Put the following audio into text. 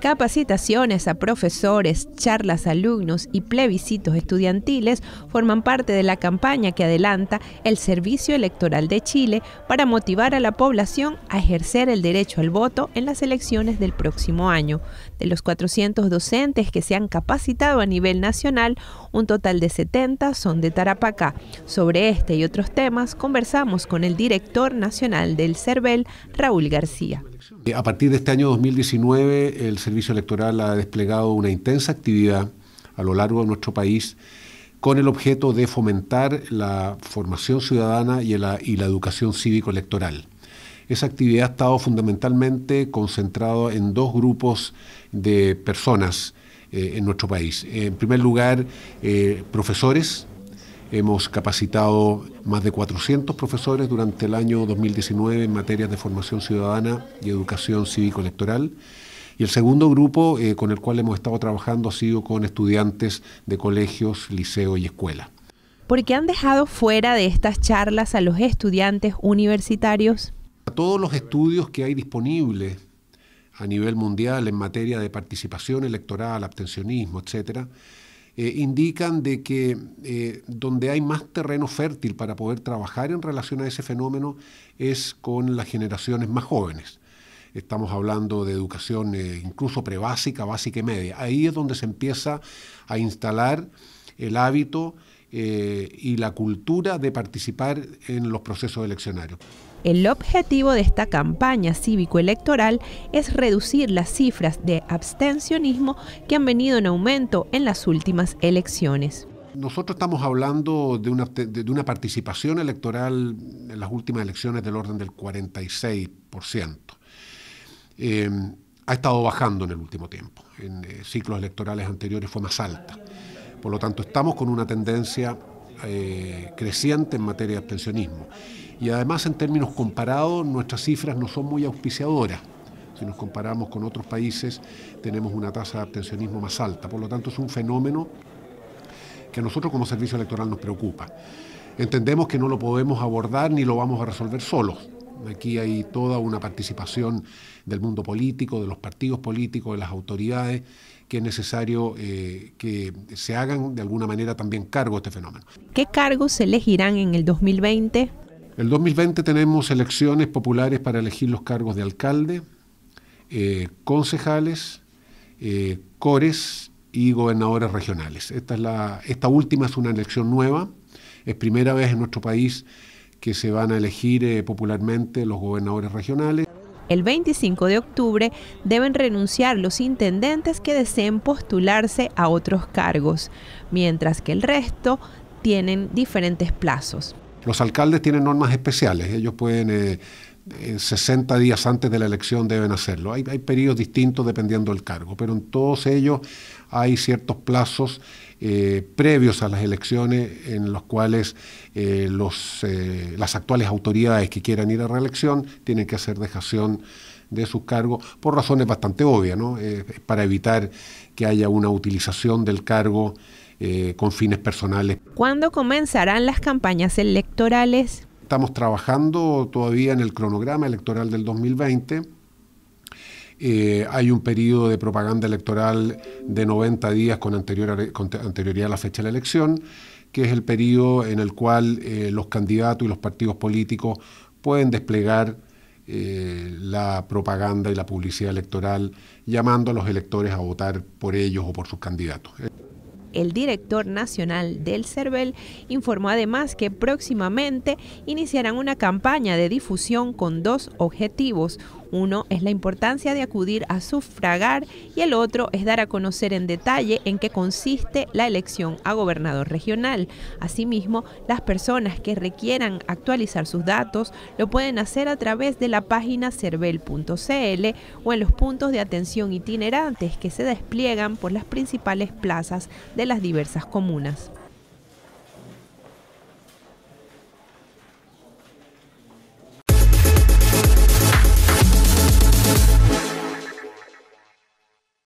Capacitaciones a profesores, charlas a alumnos y plebiscitos estudiantiles forman parte de la campaña que adelanta el Servicio Electoral de Chile para motivar a la población a ejercer el derecho al voto en las elecciones del próximo año. De los 400 docentes que se han capacitado a nivel nacional, un total de 70 son de Tarapacá. Sobre este y otros temas conversamos con el director nacional del CERVEL, Raúl García. A partir de este año 2019, el Servicio Electoral ha desplegado una intensa actividad a lo largo de nuestro país con el objeto de fomentar la formación ciudadana y la, educación cívico-electoral. Esa actividad ha estado fundamentalmente concentrada en dos grupos de personas eh, en nuestro país. En primer lugar, eh, profesores. Hemos capacitado más de 400 profesores durante el año 2019 en materias de formación ciudadana y educación cívico-electoral. Y el segundo grupo eh, con el cual hemos estado trabajando ha sido con estudiantes de colegios, liceo y escuela. ¿Por qué han dejado fuera de estas charlas a los estudiantes universitarios? todos los estudios que hay disponibles a nivel mundial en materia de participación electoral, abstencionismo, etc., eh, indican de que eh, donde hay más terreno fértil para poder trabajar en relación a ese fenómeno es con las generaciones más jóvenes estamos hablando de educación eh, incluso prebásica, básica y media. Ahí es donde se empieza a instalar el hábito eh, y la cultura de participar en los procesos eleccionarios. El objetivo de esta campaña cívico-electoral es reducir las cifras de abstencionismo que han venido en aumento en las últimas elecciones. Nosotros estamos hablando de una participación electoral en las últimas elecciones del orden del 46%. Eh, ha estado bajando en el último tiempo. En eh, ciclos electorales anteriores fue más alta. Por lo tanto, estamos con una tendencia eh, creciente en materia de abstencionismo. Y además, en términos comparados, nuestras cifras no son muy auspiciadoras. Si nos comparamos con otros países, tenemos una tasa de abstencionismo más alta. Por lo tanto, es un fenómeno que a nosotros como servicio electoral nos preocupa. Entendemos que no lo podemos abordar ni lo vamos a resolver solos Aquí hay toda una participación del mundo político, de los partidos políticos, de las autoridades, que es necesario eh, que se hagan de alguna manera también cargo de este fenómeno. ¿Qué cargos se elegirán en el 2020? El 2020 tenemos elecciones populares para elegir los cargos de alcalde, eh, concejales, eh, cores y gobernadores regionales. Esta, esta última es una elección nueva, es primera vez en nuestro país que se van a elegir eh, popularmente los gobernadores regionales. El 25 de octubre deben renunciar los intendentes que deseen postularse a otros cargos, mientras que el resto tienen diferentes plazos. Los alcaldes tienen normas especiales, ellos pueden eh, 60 eh, días antes de la elección deben hacerlo. Hay, periodos distintos dependiendo del cargo, pero en todos ellos hay ciertos plazos eh, previos a las elecciones en los cuales eh, las actuales autoridades que quieran ir a reelección tienen que hacer dejación de sus cargos por razones bastante obvias, ¿no? para evitar que haya una utilización del cargo con fines personales. ¿Cuándo comenzarán las campañas electorales? estamos trabajando todavía en el cronograma electoral del 2020. Eh, hay un periodo de propaganda electoral de 90 días con, anterioridad a la fecha de la elección, que es el periodo en el cual eh, los candidatos y los partidos políticos pueden desplegar eh, la propaganda y la publicidad electoral, llamando a los electores a votar por ellos o por sus candidatos el director nacional del CERVEL informó además que próximamente iniciarán una campaña de difusión con dos objetivos, uno es la importancia de acudir a sufragar y el otro es dar a conocer en detalle en qué consiste la elección a gobernador regional. Asimismo, las personas que requieran actualizar sus datos lo pueden hacer a través de la página cervel.cl o en los puntos de atención itinerantes que se despliegan por las principales plazas de las diversas comunas.